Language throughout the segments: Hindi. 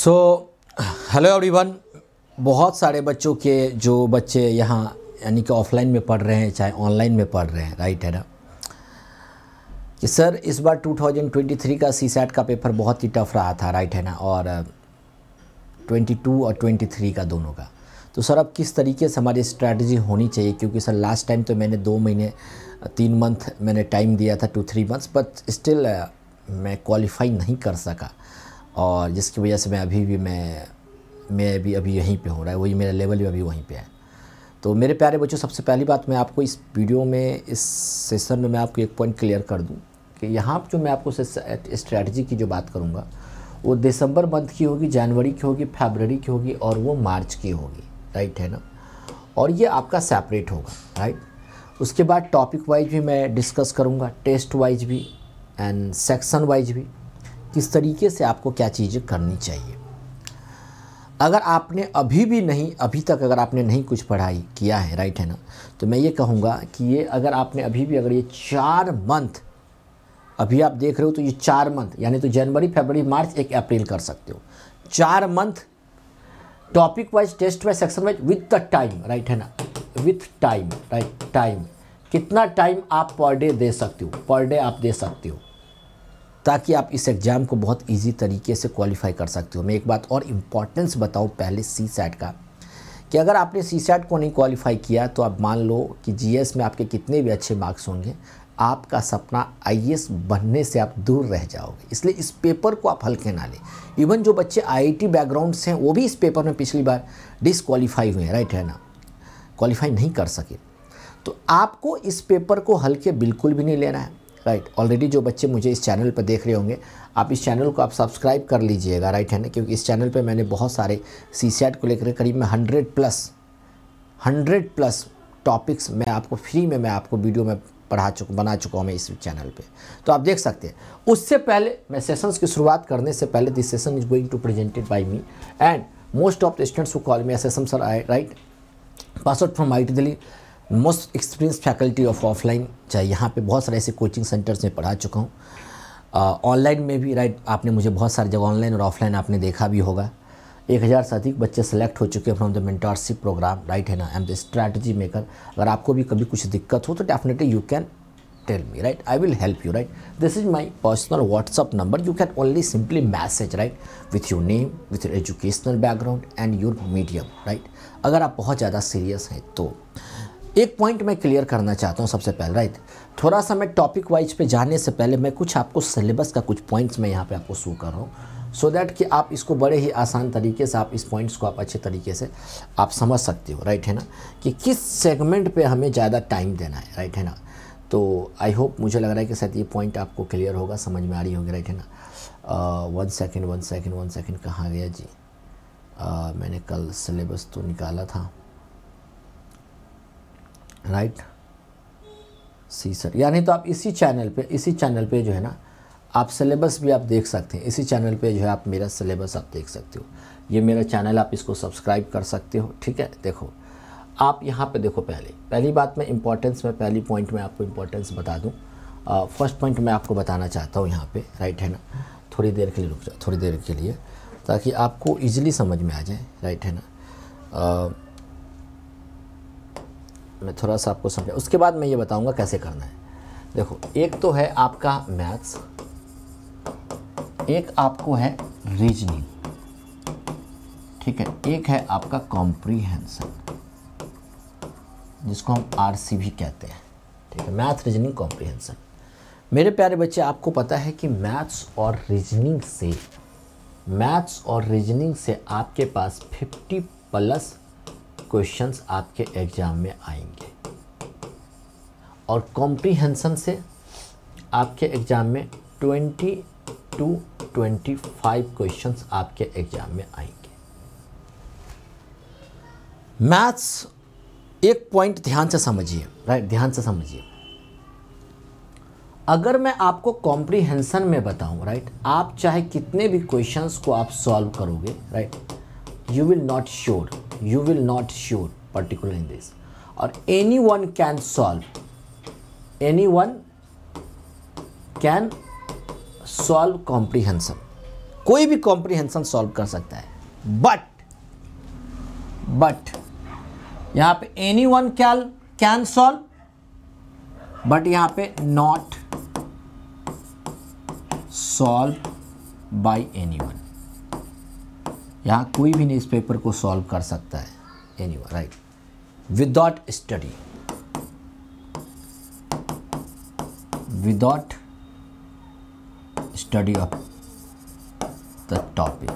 सो हेलो एवरीवन बहुत सारे बच्चों के जो बच्चे यहाँ यानी कि ऑफलाइन में पढ़ रहे हैं चाहे ऑनलाइन में पढ़ रहे हैं राइट है ना कि सर इस बार 2023 का सी सैट का पेपर बहुत ही टफ रहा था राइट है ना और 22 uh, और 23 का दोनों का तो सर अब किस तरीके से हमारी स्ट्रैटेजी होनी चाहिए क्योंकि सर लास्ट टाइम तो मैंने दो महीने तीन मंथ मैंने टाइम दिया था two three months but still मैं क्वालिफाई नहीं कर सका और जिसकी वजह से मैं अभी भी मैं मैं भी अभी यहीं पे हो रहा है वही मेरा लेवल भी अभी वहीं पे है तो मेरे प्यारे बच्चों सबसे पहली बात मैं आपको इस वीडियो में इस सेशन में मैं आपको एक पॉइंट क्लियर कर दूं कि यहाँ जो मैं आपको स्ट्रेटजी की जो बात करूँगा वो दिसंबर मंथ की होगी जनवरी की होगी फेबररी की होगी और वो मार्च की होगी राइट है ना और ये आपका सेपरेट होगा राइट उसके बाद टॉपिक वाइज भी मैं डिस्कस करूँगा टेस्ट वाइज भी एंड सेक्शन वाइज भी किस तरीके से आपको क्या चीज़ें करनी चाहिए अगर आपने अभी भी नहीं अभी तक अगर आपने नहीं कुछ पढ़ाई किया है राइट है ना तो मैं ये कहूँगा कि ये अगर आपने अभी भी अगर ये चार मंथ अभी आप देख रहे हो तो ये चार मंथ यानी तो जनवरी फरवरी मार्च एक अप्रैल कर सकते हो चार month topic wise test wise section wise with the time right है ना विथ टाइम राइट टाइम कितना टाइम आप पर डे दे सकते हो पर डे आप दे सकते हो ताकि आप इस एग्ज़ाम को बहुत इजी तरीके से क्वालिफाई कर सकते हो मैं एक बात और इम्पॉर्टेंस बताऊँ पहले सी सैट का कि अगर आपने सी सैट को नहीं क्वालिफाई किया तो आप मान लो कि जी में आपके कितने भी अच्छे मार्क्स होंगे आपका सपना आई बनने से आप दूर रह जाओगे इसलिए इस पेपर को आप हल्के ना लें इवन जो बच्चे आई बैकग्राउंड से हैं वो भी इस पेपर में पिछली बार डिसक्वालीफाई हुए हैं राइट है ना क्वालिफाई नहीं कर सके तो आपको इस पेपर को हल्के बिल्कुल भी नहीं लेना है राइट right. ऑलरेडी जो बच्चे मुझे इस चैनल पर देख रहे होंगे आप इस चैनल को आप सब्सक्राइब कर लीजिएगा राइट है ना क्योंकि इस चैनल पे मैंने बहुत सारे सी को लेकर करीब में hundred plus hundred plus topics मैं आपको फ्री में मैं आपको वीडियो में पढ़ा चुका बना चुका हूँ मैं इस चैनल पे तो आप देख सकते हैं उससे पहले मैं सेशंस की शुरुआत करने से पहले this session is going to presented by me and most of the students को call me S S M sir I right password from I T Delhi most experience faculty of offline चाहे यहाँ पे बहुत सारे ऐसे कोचिंग सेंटर्स में पढ़ा चुका हूँ ऑनलाइन uh, में भी राइट आपने मुझे बहुत सारी जगह ऑनलाइन और ऑफलाइन आपने देखा भी होगा एक हज़ार से अधिक बच्चे सेलेक्ट हो चुके हैं from the mentorship program right है ना I am the strategy maker अगर आपको भी कभी कुछ दिक्कत हो तो definitely you can tell me right I will help you right this is my personal WhatsApp number you can only simply message right with your name with your educational background and your medium right अगर आप बहुत ज़्यादा सीरियस हैं तो एक पॉइंट मैं क्लियर करना चाहता हूँ सबसे पहले राइट थोड़ा सा मैं टॉपिक वाइज पे जाने से पहले मैं कुछ आपको सिलेबस का कुछ पॉइंट्स मैं यहाँ पे आपको शो कर रहा हूँ सो दैट कि आप इसको बड़े ही आसान तरीके से आप इस पॉइंट्स को आप अच्छे तरीके से आप समझ सकते हो राइट है ना कि किस सेगमेंट पे हमें ज़्यादा टाइम देना है राइट है ना तो आई होप मुझे लग रहा है कि शायद ये पॉइंट आपको क्लियर होगा समझ में आ रही होगी राइट है ना one second one second one second कहाँ गया जी uh, मैंने कल सिलेबस तो निकाला था राइट सी सर यानी तो आप इसी चैनल पे इसी चैनल पे जो है ना आप सिलेबस भी आप देख सकते हैं इसी चैनल पे जो है आप मेरा सिलेबस आप देख सकते हो ये मेरा चैनल आप इसको सब्सक्राइब कर सकते हो ठीक है देखो आप यहाँ पे देखो पहले पहली बात मैं इंपॉर्टेंस में पहली पॉइंट में आपको इम्पोर्टेंस बता दूँ फर्स्ट पॉइंट मैं आपको बताना चाहता हूँ यहाँ पर राइट है ना थोड़ी देर के लिए रुक जाओ थोड़ी देर के लिए ताकि आपको ईजिली समझ में आ जाए राइट है ना मैं थोड़ा सा आपको समझा उसके बाद मैं ये बताऊंगा कैसे करना है देखो एक तो है आपका मैथ्स एक आपको है रीजनिंग ठीक है एक है आपका कॉम्प्रीहेंसन जिसको हम आर भी कहते हैं ठीक है मैथ रीजनिंग कॉम्प्रीहेंसन मेरे प्यारे बच्चे आपको पता है कि मैथ्स और रीजनिंग से मैथ्स और रीजनिंग से आपके पास 50 प्लस क्वेश्चंस आपके एग्ज़ाम में आएंगे और कॉम्प्रीहेंसन से आपके एग्ज़ाम में twenty two twenty five questions आपके एग्ज़ाम में आएंगे मैथ्स एक पॉइंट ध्यान से समझिए राइट ध्यान से समझिए अगर मैं आपको कॉम्प्रीहेंसन में बताऊं राइट आप चाहे कितने भी क्वेश्चंस को आप सॉल्व करोगे right you will not sure you will not sure particularly in this or anyone can solve anyone can solve comprehension कोई भी comprehension solve कर सकता है but but यहाँ पे एनी वन कैल कैन सॉल्व बट यहाँ पे not solve by any one यहाँ कोई भी न्यूज पेपर को सॉल्व कर सकता है any right without study without study of the topic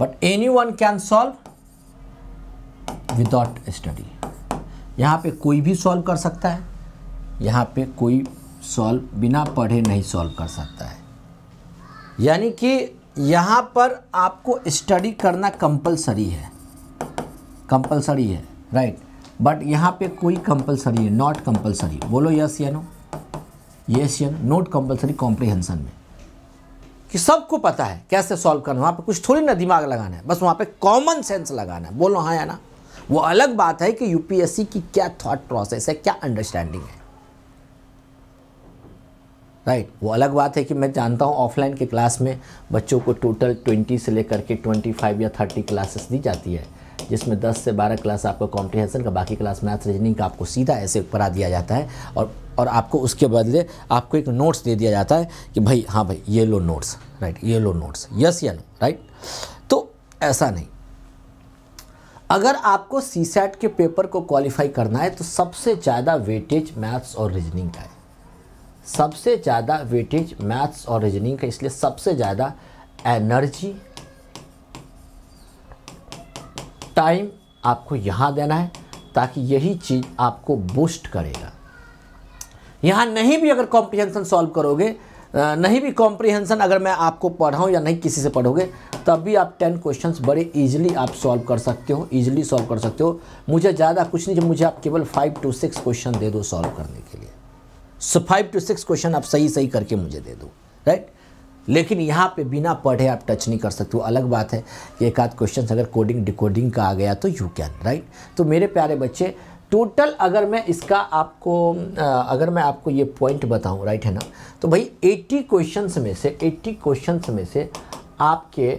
but any one can solve without study यहाँ पे कोई भी सॉल्व कर सकता है यहाँ पे कोई सॉल्व बिना पढ़े नहीं सॉल्व कर सकता है यानी कि यहाँ पर आपको स्टडी करना कंपलसरी है कंपलसरी है राइट बट यहाँ पे कोई कंपलसरी है नॉट कंपलसरी बोलो यस या नो यस या नॉट कंपलसरी कॉम्प्रिहेंसन में कि सबको पता है कैसे सॉल्व करना वहाँ पे कुछ थोड़ी ना दिमाग लगाना है बस वहाँ पे कॉमन सेंस लगाना है बोलो हाँ या ना वो अलग बात है कि यूपीएससी की क्या थॉट प्रोसेस है क्या अंडरस्टैंडिंग है राइट वो अलग बात है कि मैं जानता हूँ ऑफलाइन के क्लास में बच्चों को टोटल ट्वेंटी से लेकर के ट्वेंटी फाइव या थर्टी क्लासेस दी जाती है जिसमें दस से बारह क्लास आपका कॉम्प्रिहेंसन का बाकी क्लास मैथ रीजनिंग का आपको सीधा ऐसे पढ़ा दिया जाता है और और आपको उसके बदले आपको एक नोट्स दे दिया जाता है कि भाई हाँ भाई ये लो नोट्स राइट ये लो नोट्स यस या नो राइट तो ऐसा नहीं अगर आपको सी के पेपर को क्वालिफाई करना है तो सबसे ज़्यादा वेटेज मैथ्स और रीजनिंग का है सबसे ज़्यादा वेटेज मैथ्स और रीजनिंग का इसलिए सबसे ज़्यादा एनर्जी टाइम आपको यहाँ देना है ताकि यही चीज़ आपको बूस्ट करेगा यहाँ नहीं भी अगर कॉम्प्रिहेंसन सॉल्व करोगे नहीं भी कॉम्प्रिहेंसन अगर मैं आपको पढ़ाऊँ या नहीं किसी से पढ़ोगे तब भी आप टेन क्वेश्चन बड़े इजीली आप सॉल्व कर सकते हो इजीली सॉल्व कर सकते हो मुझे ज़्यादा कुछ नहीं जब मुझे आप केवल फाइव टू सिक्स क्वेश्चन दे दो सॉल्व करने के लिए so five to six question आप सही सही करके मुझे दे दो राइट लेकिन यहाँ पे बिना पढ़े आप टच नहीं कर सकते हो अलग बात है कि एक आध क्वेश्चन अगर कोडिंग डिकोडिंग का आ गया तो यू कैन राइट तो मेरे प्यारे बच्चे टोटल अगर मैं इसका आपको अगर मैं आपको ये पॉइंट बताऊँ राइट है ना तो भाई एट्टी क्वेश्चन में से एट्टी क्वेश्चन में से आपके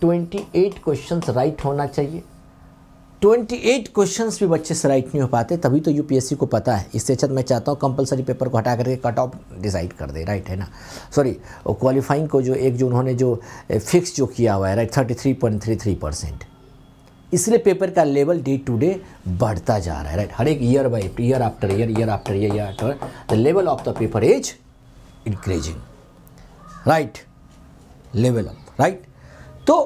ट्वेंटी एट राइट होना चाहिए ट्वेंटी एट क्वेश्चन भी बच्चे से राइट नहीं हो पाते तभी तो यूपीएससी को पता है इससे अच्छा तो मैं चाहता हूँ कंपलसरी पेपर को हटा करके कट ऑफ डिसाइड कर दे राइट है ना सॉरी क्वालिफाइंग को जो एक जो उन्होंने जो फिक्स जो किया हुआ है right thirty three point three three percent इसलिए पेपर का लेवल डे टू डे बढ़ता जा रहा है राइट हर एक year by year after year year after year year after the level of the paper is increasing right level of right तो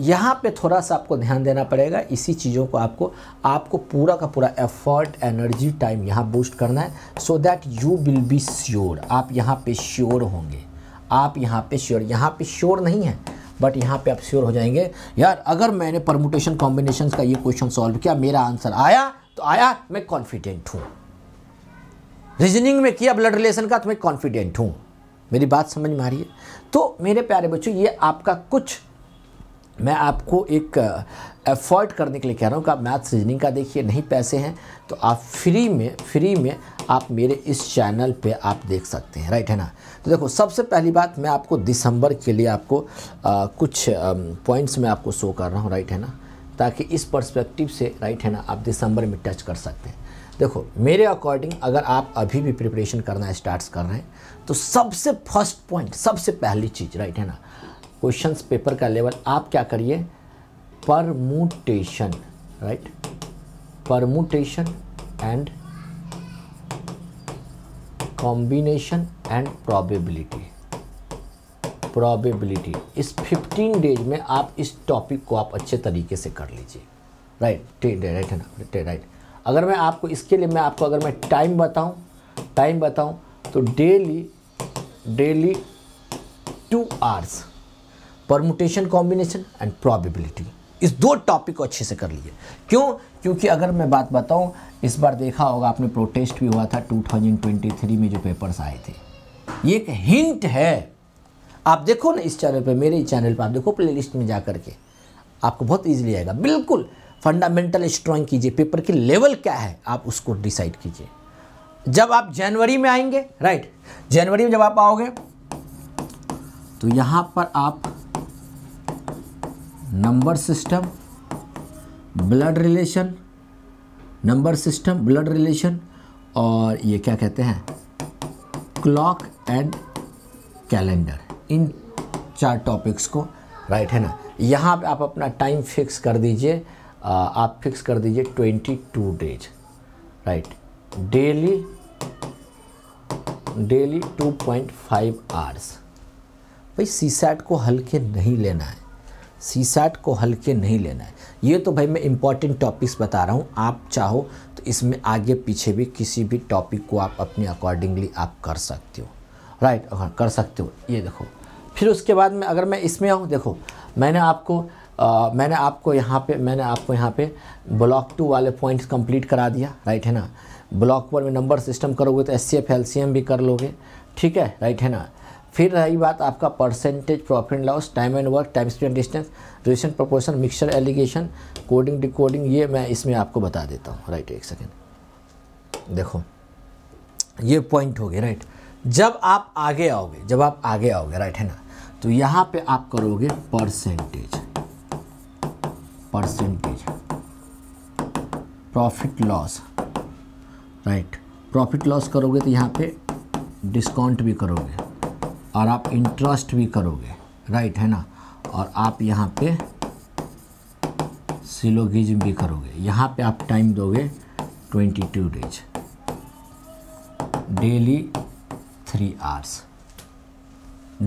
यहाँ पे थोड़ा सा आपको ध्यान देना पड़ेगा इसी चीज़ों को आपको आपको पूरा का पूरा एफर्ट एनर्जी टाइम यहाँ बूस्ट करना है so that you will be sure आप यहाँ पे श्योर होंगे आप यहाँ पे श्योर यहाँ पे श्योर नहीं है बट यहाँ पे आप श्योर हो जाएंगे यार अगर मैंने परमुटेशन कॉम्बिनेशन का ये क्वेश्चन सॉल्व किया मेरा आंसर आया तो आया मैं कॉन्फिडेंट हूँ रीजनिंग में किया ब्लड रिलेशन का तो मैं कॉन्फिडेंट हूँ मेरी बात समझ में आ रही है तो मेरे प्यारे बच्चों ये आपका कुछ मैं आपको एक एफर्ट करने के लिए कह रहा हूँ कि आप मैथ रीजनिंग का देखिए नहीं पैसे हैं तो आप फ्री में फ्री में आप मेरे इस चैनल पे आप देख सकते हैं राइट है ना तो देखो सबसे पहली बात मैं आपको दिसंबर के लिए आपको आ, कुछ पॉइंट्स में आपको शो कर रहा हूँ राइट है ना ताकि इस पर्सपेक्टिव से राइट है ना आप दिसंबर में टच कर सकते हैं देखो मेरे अकॉर्डिंग अगर आप अभी भी प्रिपरेशन करना स्टार्ट कर रहे हैं तो सबसे फर्स्ट पॉइंट सबसे पहली चीज़ राइट है ना क्वेश्चन पेपर का लेवल आप क्या करिए permutation right permutation and combination and probability probability इस 15 डेज में आप इस टॉपिक को आप अच्छे तरीके से कर लीजिए राइट राइट है ना राइट अगर मैं आपको इसके लिए मैं आपको अगर मैं टाइम बताऊं टाइम बताऊं तो daily daily two hours permutation combination and probability इस दो टॉपिक को अच्छे से कर लिए क्यों क्योंकि अगर मैं बात बताऊं इस बार देखा होगा आपने प्रोटेस्ट भी हुआ था 2023 में जो पेपर्स आए थे ये एक हिंट है आप देखो ना इस चैनल पे मेरे चैनल पे आप देखो प्लेलिस्ट में जा करके आपको बहुत ईजिली आएगा बिल्कुल फंडामेंटल स्ट्रॉन्ग कीजिए पेपर की लेवल क्या है आप उसको डिसाइड कीजिए जब आप जनवरी में आएंगे राइट जनवरी में जब आप आओगे तो यहाँ पर आप number system blood relation number system blood relation और ये क्या कहते हैं क्लॉक एंड कैलेंडर इन चार टॉपिक्स को राइट है ना यहाँ पे आप अपना टाइम फिक्स कर दीजिए आप फिक्स कर दीजिए twenty two days right daily daily two point five hours भाई सी सैट को हल्के नहीं लेना है सी सैट को हल्के नहीं लेना है ये तो भाई मैं इंपॉर्टेंट टॉपिक्स बता रहा हूँ आप चाहो तो इसमें आगे पीछे भी किसी भी टॉपिक को आप अपने अकॉर्डिंगली आप कर सकते हो राइट right, हाँ, कर सकते हो ये देखो फिर उसके बाद में अगर मैं इसमें आऊँ देखो मैंने आपको आ, मैंने आपको यहाँ पे मैंने आपको यहाँ पे ब्लॉक टू वाले पॉइंट्स कंप्लीट करा दिया राइट है ना ब्लॉक वन में नंबर सिस्टम करोगे तो S C F L C M भी कर लोगे ठीक है राइट है ना फिर रही बात आपका percentage profit loss time and work time spend distance relation proportion mixture alligation coding decoding ये मैं इसमें आपको बता देता हूँ राइट एक सेकेंड देखो ये पॉइंट हो गया राइट जब आप आगे आओगे जब आप आगे आओगे राइट है ना तो यहाँ पे आप करोगे percentage percentage profit loss right profit loss करोगे तो यहाँ पे डिस्काउंट भी करोगे और आप इंटरेस्ट भी करोगे राइट है ना और आप यहाँ पे सिलोगिज्म भी करोगे यहाँ पे आप टाइम दोगे twenty two days daily three hours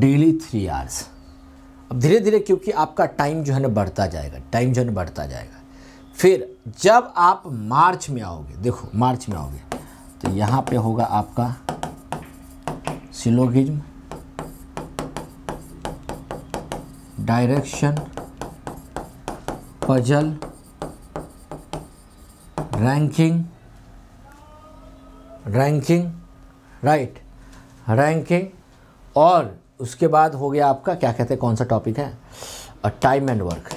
daily three hours अब धीरे धीरे क्योंकि आपका टाइम जो है ना बढ़ता जाएगा टाइम जो है ना बढ़ता जाएगा फिर जब आप मार्च में आओगे देखो मार्च में आओगे तो यहाँ पे होगा आपका syllogism direction puzzle ranking ranking right ranking और उसके बाद हो गया आपका क्या कहते हैं कौन सा टॉपिक है time and work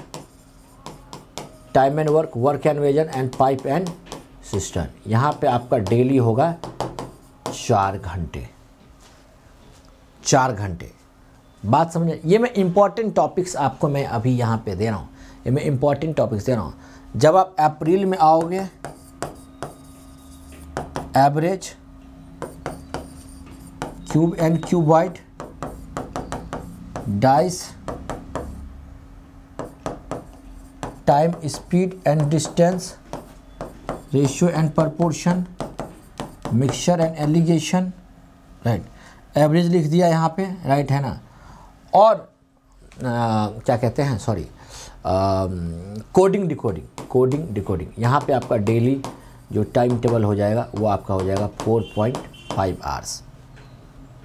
time and work work and wages and pipe and system यहाँ पे आपका डेली होगा चार घंटे चार घंटे बात समझ ये मैं इंपॉर्टेंट टॉपिक्स आपको मैं अभी यहाँ पे दे रहा हूँ ये मैं इंपॉर्टेंट टॉपिक्स दे रहा हूँ जब आप अप्रैल में आओगे average cube and cube white dice time speed and distance ratio and proportion mixture and alligation right average लिख दिया यहाँ पे राइट right है ना और आ, क्या कहते हैं sorry coding decoding coding decoding यहाँ पे आपका डेली जो टाइम टेबल हो जाएगा वो आपका हो जाएगा four point five hours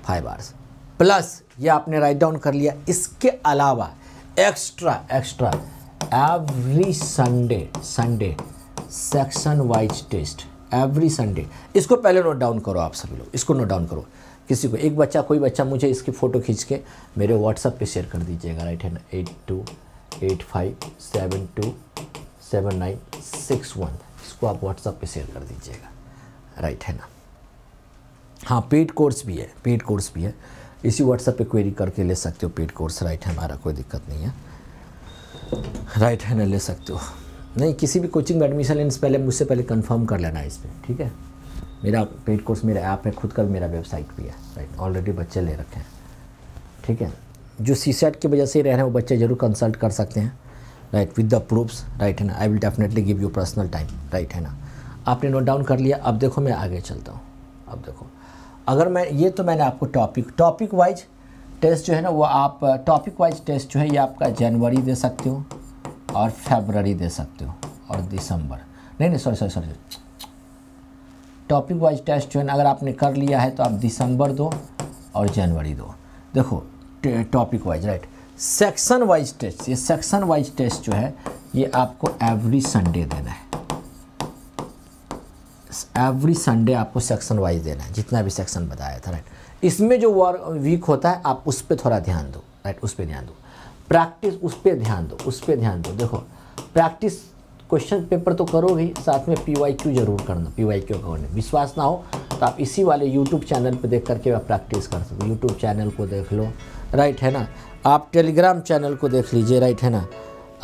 five hours plus ये आपने राइट डाउन कर लिया इसके अलावा extra extra every Sunday Sunday section wise test every Sunday इसको पहले नोट डाउन करो आप सभी लोग इसको नोट डाउन करो किसी को एक बच्चा कोई बच्चा मुझे इसकी फ़ोटो खींच के मेरे व्हाट्सअप पे शेयर कर दीजिएगा right hand eight two eight five seven two seven nine six one इसको आप व्हाट्सअप पे शेयर कर दीजिएगा राइट है ना हाँ पेड कोर्स भी है पेड कोर्स भी है इसी व्हाट्सअप पे क्वेरी करके ले सकते हो पेड कोर्स राइट है हमारा कोई दिक्कत नहीं है राइट है ना ले सकते हो नहीं किसी भी कोचिंग में एडमिशन लेने से पहले मुझसे पहले कंफर्म कर लेना इस पर ठीक है मेरा पेड कोर्स मेरा ऐप है खुद का मेरा वेबसाइट भी है राइट ऑलरेडी बच्चे ले रखे हैं ठीक है जो सी सेट की वजह से रह रहे हैं वो बच्चे ज़रूर कंसल्ट कर सकते हैं right with the proofs right है ना I will definitely give you personal time right है ना आपने नोट डाउन कर लिया अब देखो मैं आगे चलता हूँ अब देखो अगर मैं ये तो मैंने आपको टॉपिक टॉपिक वाइज टेस्ट जो है ना वो आप टॉपिक वाइज टेस्ट जो है ये आपका जनवरी दे सकते हो और फेबररी दे सकते हो और दिसंबर नहीं नहीं sorry sorry sorry topic wise test जो है अगर आपने कर लिया है तो आप दिसंबर दो और जनवरी दो देखो topic wise right section wise test ये सेक्शन वाइज टेस्ट जो है ये आपको एवरी संडे देना है एवरी संडे आपको सेक्शन वाइज देना है जितना भी सेक्शन बताया था राइट इसमें जो वर्क वीक होता है आप उस पर थोड़ा ध्यान दो राइट उस पर ध्यान दो प्रैक्टिस उस पर ध्यान दो उस पर ध्यान दो देखो प्रैक्टिस क्वेश्चन पेपर तो करोगे साथ में पी वाई क्यू जरूर करना पी वाई क्यू करना विश्वास ना हो तो आप इसी वाले यूट्यूब चैनल पर देख करके आप प्रैक्टिस कर सकते हो यूट्यूब चैनल को देख लो राइट है ना आप टेलीग्राम चैनल को देख लीजिए राइट है ना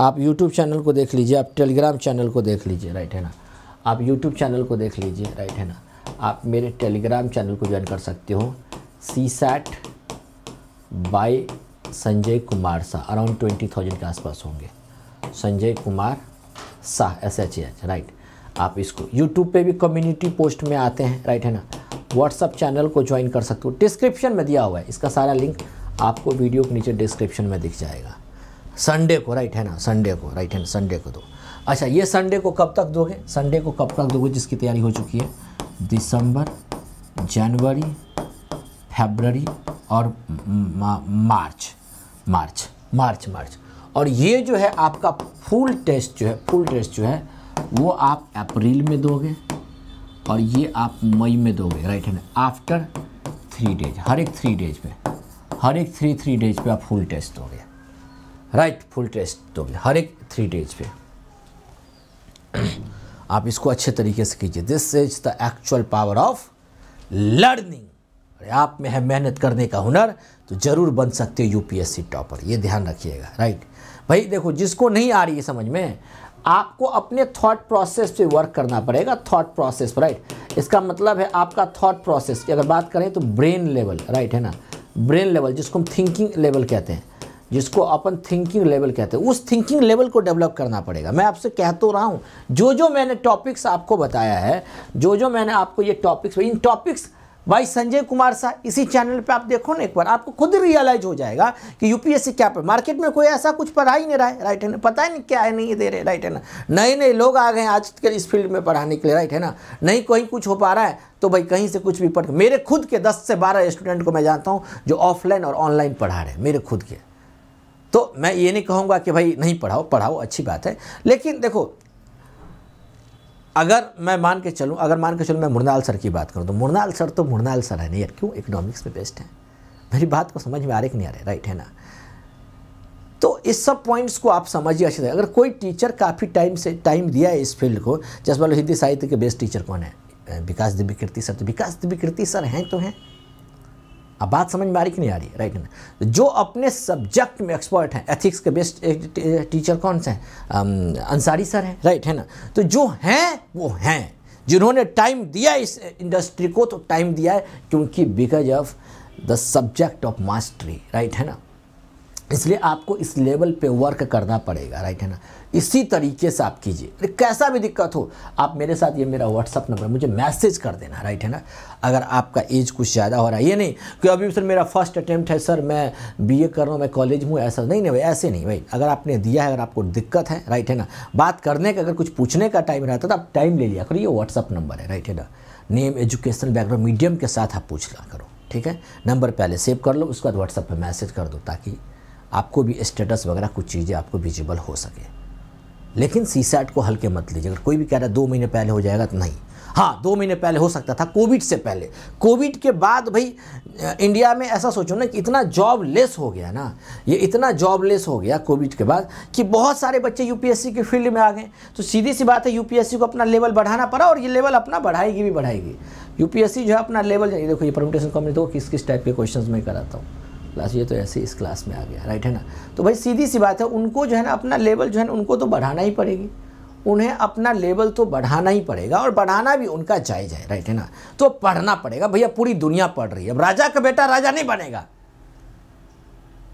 आप यूट्यूब चैनल को देख लीजिए आप टेलीग्राम चैनल को देख लीजिए राइट है ना आप यूट्यूब चैनल को देख लीजिए राइट है ना आप मेरे टेलीग्राम चैनल को ज्वाइन कर सकते हो CSAT by Sanjay Kumar सा अराउंड ट्वेंटी थाउजेंड के आसपास होंगे Sanjay Kumar Shah S H H right आप इसको यूट्यूब पे भी कम्युनिटी पोस्ट में आते हैं राइट है ना व्हाट्सअप चैनल को ज्वाइन कर सकते हो डिस्क्रिप्शन में दिया हुआ है इसका सारा लिंक आपको वीडियो के नीचे डिस्क्रिप्शन में दिख जाएगा संडे को राइट है ना संडे को राइट है ना संडे को दो अच्छा ये संडे को कब तक दोगे संडे को कब तक दोगे जिसकी तैयारी हो चुकी है दिसंबर जनवरी फेबररी और मार्च मार्च मार्च मार्च और ये जो है आपका फुल टेस्ट जो है फुल टेस्ट जो है वो आप अप्रैल में दोगे और ये आप मई में दोगे राइट है आफ्टर थ्री डेज हर एक थ्री डेज पे हर एक थ्री थ्री डेज पे आप फुल टेस्ट दोगे राइट फुल टेस्ट दोगे हर एक थ्री डेज पे आप इसको अच्छे तरीके से कीजिए this is the actual power of learning है आप में है मेहनत करने का हुनर तो ज़रूर बन सकते हो यूपीएससी टॉपर ये ध्यान रखिएगा राइट भाई देखो जिसको नहीं आ रही है समझ में आपको अपने थॉट प्रोसेस पे वर्क करना पड़ेगा थॉट प्रोसेस पर राइट इसका मतलब है आपका थॉट प्रोसेस की अगर बात करें तो ब्रेन लेवल राइट है ना ब्रेन लेवल जिसको हम थिंकिंग लेवल कहते हैं जिसको अपन थिंकिंग लेवल कहते हैं उस थिंकिंग लेवल को डेवलप करना पड़ेगा मैं आपसे कह तो रहा हूँ जो जो मैंने टॉपिक्स आपको बताया है जो जो मैंने आपको ये टॉपिक्स इन टॉपिक्स भाई संजय कुमार साह इसी चैनल पे आप देखो ना एक बार आपको खुद रियलाइज हो जाएगा कि यूपीएससी क्या पर मार्केट में कोई ऐसा कुछ पढ़ा ही नहीं रहा है राइट है ना पता ही नहीं क्या है नहीं दे रहे राइट है ना नए नए लोग आ गए आजकल इस फील्ड में पढ़ाने के लिए राइट है ना नहीं कहीं कुछ हो पा रहा है तो भाई कहीं से कुछ भी पढ़ मेरे खुद के दस से बारह स्टूडेंट को मैं जानता हूँ जो ऑफलाइन और ऑनलाइन पढ़ा रहे हैं मेरे खुद के तो मैं ये नहीं कहूँगा कि भाई नहीं पढ़ाओ पढ़ाओ अच्छी बात है लेकिन देखो अगर मैं मान के चलूँ अगर मान के चलूँ मैं मुरनाल सर की बात करूँ तो मुरनाल सर तो मुरनाल सर है नहीं यार क्यों इकोनॉमिक्स में बेस्ट है मेरी बात को समझ में आ रही कि नहीं आ रहे राइट है ना तो इस सब पॉइंट्स को आप समझिए अच्छे से अगर कोई टीचर काफ़ी टाइम से टाइम दिया है इस फील्ड को जैसे मान हिंदी साहित्य के बेस्ट टीचर कौन है विकास कीर्ति सर तो विकास कीर्ति सर हैं तो हैं अब बात समझ में आ रही कि नहीं आ रही राइट ना तो जो अपने सब्जेक्ट में एक्सपर्ट हैं एथिक्स के बेस्ट टीचर eh, eh, कौन से हैं um, अंसारी सर हैं राइट है ना तो जो हैं वो हैं जिन्होंने टाइम दिया इस इंडस्ट्री eh, को तो टाइम दिया है क्योंकि because of the subject of mastery right है ना इसलिए आपको इस लेवल पे वर्क करना पड़ेगा राइट है ना इसी तरीके से आप कीजिए कैसा भी दिक्कत हो आप मेरे साथ ये मेरा व्हाट्सअप नंबर मुझे मैसेज कर देना राइट है ना अगर आपका एज कुछ ज़्यादा हो रहा है ये नहीं कि अभी सर मेरा फर्स्ट अटैम्प्ट है सर मैं बीए कर रहा हूँ मैं कॉलेज हूँ ऐसा नहीं नहीं भाई ऐसे नहीं भाई अगर आपने दिया है अगर आपको दिक्कत है राइट है ना बात करने का अगर कुछ पूछने का टाइम रहता तो आप टाइम ले लिया करो ये व्हाट्सअप नंबर है राइट है ना नेम एजुकेशन बैकग्राउंड मीडियम के साथ आप पूछ ला करो ठीक है नंबर पहले सेव कर लो उसके बाद व्हाट्सअप पर मैसेज कर दो ताकि आपको भी स्टेटस वगैरह कुछ चीज़ें आपको विजिबल हो सके लेकिन सी सैट को हल्के मत लीजिए अगर कोई भी कह रहा है दो महीने पहले हो जाएगा तो नहीं हाँ दो महीने पहले हो सकता था कोविड से पहले कोविड के बाद भाई इंडिया में ऐसा सोचो ना कि इतना जॉब लेस हो गया ना ये इतना जॉब लेस हो गया कोविड के बाद कि बहुत सारे बच्चे यूपीएससी के फील्ड में आ गए तो सीधी सी बात है यूपीएससी को अपना लेवल बढ़ाना पड़ा और ये लेवल अपना बढ़ाएगी भी बढ़ाएगी यूपीएससी जो है अपना लेवल देखो ये परमिटेशन कम देखो किस किस टाइप के क्वेश्चन में कराता हूँ क्लास ये तो ऐसे इस क्लास में आ गया राइट है ना तो भाई सीधी सी बात है उनको जो है ना अपना लेवल जो है ना उनको तो बढ़ाना ही पड़ेगी उन्हें अपना लेवल तो बढ़ाना ही पड़ेगा और बढ़ाना भी उनका जायज है राइट है ना तो पढ़ना पड़ेगा भैया पूरी दुनिया पढ़ रही है अब राजा का बेटा राजा नहीं बनेगा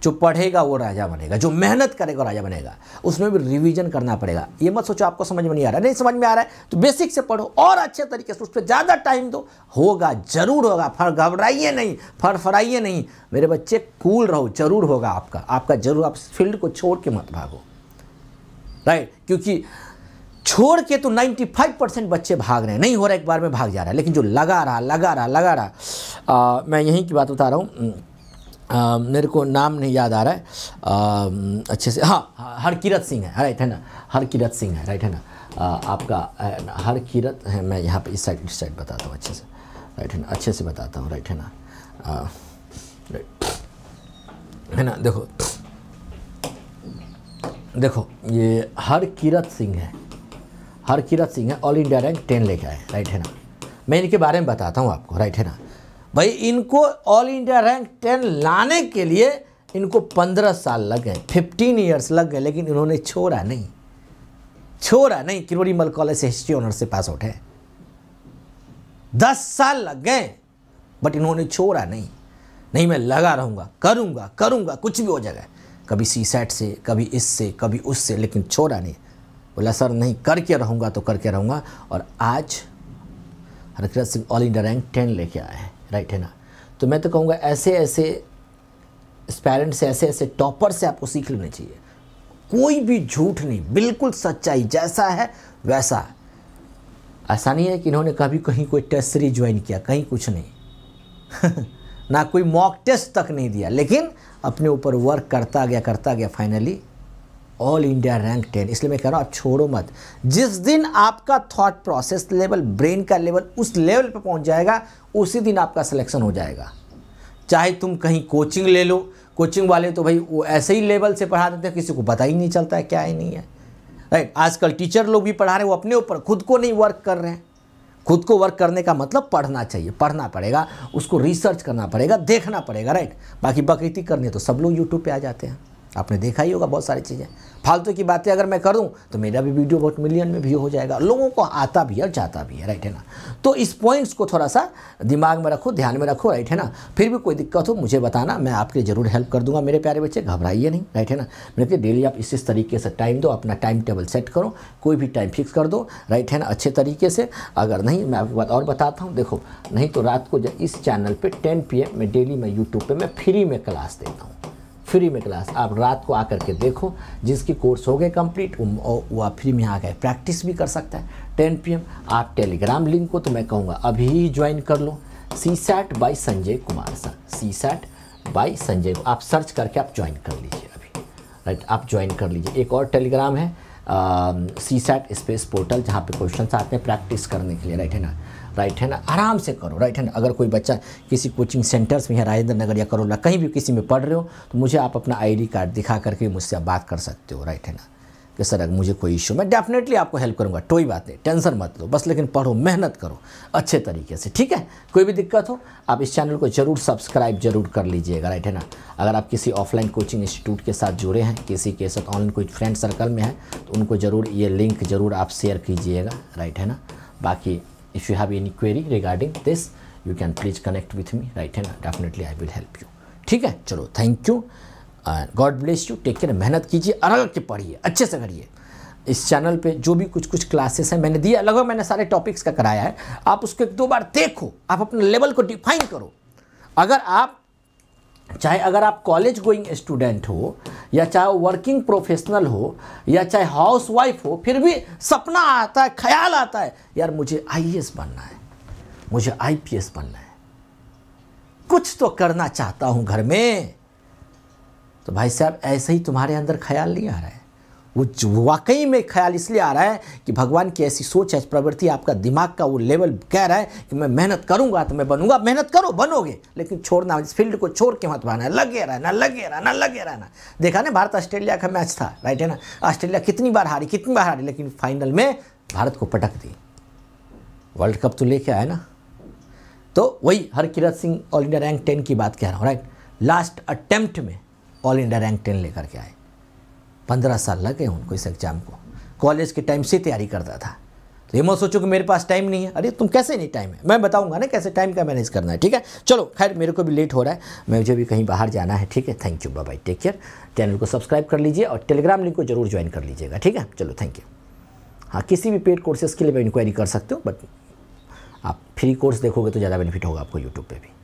जो पढ़ेगा वो राजा बनेगा जो मेहनत करेगा राजा बनेगा उसमें भी रिवीजन करना पड़ेगा ये मत सोचो आपको समझ में नहीं आ रहा नहीं समझ में आ रहा है तो बेसिक से पढ़ो और अच्छे तरीके से उस पर ज़्यादा टाइम दो होगा ज़रूर होगा फर घबराइए नहीं फड़फड़ाइए नहीं मेरे बच्चे कूल रहो ज़रूर होगा आपका आपका ज़रूर आप फील्ड को छोड़ के मत भागो राइट क्योंकि छोड़ के तो फाइव परसेंट बच्चे भाग रहे हैं नहीं हो रहा एक बार में भाग जा रहा है लेकिन जो लगा रहा लगा रहा लगा रहा आ, मैं यहीं की बात बता रहा हूँ आ, मेरे को नाम नहीं याद आ रहा है आ, अच्छे से हाँ, हाँ हरकीरत सिंह है राइट है ना हरकीरत सिंह है राइट है ना आ, आपका हरकीरत है मैं यहाँ पे इस साइड इस साइड बताता हूँ अच्छे से राइट है ना अच्छे से बताता हूँ राइट है ना राइट है ना देखो देखो ये हरकीरत सिंह है हरकीरत सिंह है ऑल इंडिया रैंक टेन लेके आए राइट है ना मैं इनके बारे में बताता हूँ आपको राइट है ना भाई इनको ऑल इंडिया रैंक टेन लाने के लिए इनको पंद्रह साल लग गए फिफ्टीन ईयर्स लग गए लेकिन इन्होंने छोड़ा नहीं छोड़ा नहीं किरोड़ी मल कॉलेज से हिस्ट्री ऑनर से पास आउट है दस साल लग गए बट इन्होंने छोड़ा नहीं नहीं मैं लगा रहूँगा करूँगा करूँगा कुछ भी हो जाएगा कभी सी सेट से कभी इससे कभी उससे लेकिन छोड़ा नहीं बोला सर नहीं करके रहूँगा तो करके रहूँगा और आज Harkirat Singh all India rank ten लेके आए हैं राइट है ना तो मैं तो कहूँगा ऐसे ऐसे स्पेरेंट से ऐसे ऐसे टॉपर से आपको सीख लेना चाहिए कोई भी झूठ नहीं बिल्कुल सच्चाई जैसा है वैसा आसानी ऐसा नहीं है कि इन्होंने कभी कहीं कोई टेस्ट सीरीज ज्वाइन किया कहीं कुछ नहीं ना कोई मॉक टेस्ट तक नहीं दिया लेकिन अपने ऊपर वर्क करता गया करता गया finally all India rank ten इसलिए मैं कह रहा हूँ आप छोड़ो मत जिस दिन आपका थॉट प्रोसेस लेवल ब्रेन का लेवल उस लेवल पर पहुँच जाएगा उसी दिन आपका सिलेक्शन हो जाएगा चाहे तुम कहीं कोचिंग ले लो कोचिंग वाले तो भाई वो ऐसे ही लेवल से पढ़ा देते हैं किसी को पता ही नहीं चलता है क्या ही नहीं है राइट आजकल टीचर लोग भी पढ़ा रहे हैं वो अपने ऊपर खुद को नहीं वर्क कर रहे हैं खुद को वर्क करने का मतलब पढ़ना चाहिए पढ़ना पड़ेगा उसको रिसर्च करना पड़ेगा देखना पड़ेगा राइट बाकी बकरीती करने तो सब लोग यूट्यूब पर आ जाते हैं आपने देखा ही होगा बहुत सारी चीज़ें फालतू की बातें अगर मैं करूं तो मेरा भी वीडियो बहुत मिलियन में व्यू हो जाएगा लोगों को आता भी है और जाता भी है राइट है ना तो इस पॉइंट्स को थोड़ा सा दिमाग में रखो ध्यान में रखो राइट है ना फिर भी कोई दिक्कत हो मुझे बताना मैं आपके ज़रूर हेल्प कर दूंगा मेरे प्यारे बच्चे घबराइए नहीं राइट है ना मेरे डेली आप इस तरीके से टाइम दो अपना टाइम टेबल सेट करो कोई भी टाइम फिक्स कर दो राइट है ना अच्छे तरीके से अगर नहीं मैं आपको और बताता हूँ देखो नहीं तो रात को इस चैनल पर टेन पी में डेली मैं यूट्यूब पर मैं फ्री में क्लास देता हूँ फ्री में क्लास आप रात को आकर के देखो जिसकी कोर्स हो गए कंप्लीट वह फ्री में आ गए प्रैक्टिस भी कर सकता है 10 पीएम आप टेलीग्राम लिंक को तो मैं कहूँगा अभी ही ज्वाइन कर लो CSAT by Sanjay Kumar sir CSAT by Sanjay आप सर्च करके आप ज्वाइन कर लीजिए अभी राइट आप ज्वाइन कर लीजिए एक और टेलीग्राम है सी सैट स्पेस पोर्टल जहाँ पे क्वेश्चन आते हैं प्रैक्टिस करने के लिए राइट है ना राइट है ना आराम से करो राइट है ना अगर कोई बच्चा किसी कोचिंग सेंटर्स में है राजेंद्र नगर या करोला कहीं भी किसी में पढ़ रहे हो तो मुझे आप अपना आईडी कार्ड दिखा करके मुझसे आप बात कर सकते हो राइट है ना कि सर अगर मुझे कोई इशू मैं डेफिनेटली आपको हेल्प करूँगा कोई बात नहीं टेंशन मत लो बस लेकिन पढ़ो मेहनत करो अच्छे तरीके से ठीक है कोई भी दिक्कत हो आप इस चैनल को जरूर सब्सक्राइब जरूर कर लीजिएगा राइट है ना अगर आप किसी ऑफलाइन कोचिंग इंस्टीट्यूट के साथ जुड़े हैं किसी के साथ ऑनलाइन कोई फ्रेंड सर्कल में है तो उनको ज़रूर ये लिंक ज़रूर आप शेयर कीजिएगा राइट है ना बाकी if you have any query regarding this you can please connect with me right and definitely i will help you theek hai chalo thank you and god bless you take care mehnat kijiye arag ke padhiye acche se करिए इस चैनल पे जो भी कुछ कुछ क्लासेस हैं मैंने दिया लगभग मैंने सारे टॉपिक्स का कराया है आप उसको एक दो बार देखो आप अपने लेवल को डिफाइन करो अगर आप चाहे अगर आप कॉलेज गोइंग स्टूडेंट हो या चाहे वर्किंग प्रोफेशनल हो या चाहे हाउस वाइफ हो फिर भी सपना आता है ख्याल आता है यार मुझे आई बनना है मुझे आईपीएस बनना है कुछ तो करना चाहता हूँ घर में तो भाई साहब ऐसे ही तुम्हारे अंदर ख्याल नहीं आ रहा है वो वाकई में ख्याल इसलिए आ रहा है कि भगवान की ऐसी सोच है प्रवृत्ति आपका दिमाग का वो लेवल कह रहा है कि मैं मेहनत करूंगा तो मैं बनूंगा मेहनत करो बनोगे लेकिन छोड़ना इस फील्ड को छोड़ के मत भाना लगे रहना लगे रहना लगे रहना देखा ना भारत ऑस्ट्रेलिया का मैच था राइट है ना ऑस्ट्रेलिया कितनी बार हारी कितनी बार हारी लेकिन फाइनल में भारत को पटक दी वर्ल्ड कप तो लेके आए ना तो वही Harkirat Singh all India rank ten की बात कह रहा हूँ राइट लास्ट अटैम्प्ट में ऑल इंडिया रैंक टेन लेकर के आए पंद्रह साल लग गए उनको इस एग्ज़ाम को कॉलेज के टाइम से तैयारी करता था तो ये मत सोचू कि मेरे पास टाइम नहीं है अरे तुम कैसे नहीं टाइम है मैं बताऊंगा ना कैसे टाइम का मैनेज करना है ठीक है चलो खैर मेरे को भी लेट हो रहा है मैं मुझे भी कहीं बाहर जाना है ठीक है thank you bye bye take care channel को सब्सक्राइब कर लीजिए और टेलीग्राम लिंक को जरूर ज्वाइन कर लीजिएगा ठीक है चलो थैंक यू हाँ किसी भी पेड कोर्सेस के लिए मैं इंक्वायरी कर सकते हो बट आप फ्री कोर्स देखोगे तो ज़्यादा बेनिफिट होगा आपको यूट्यूब पर भी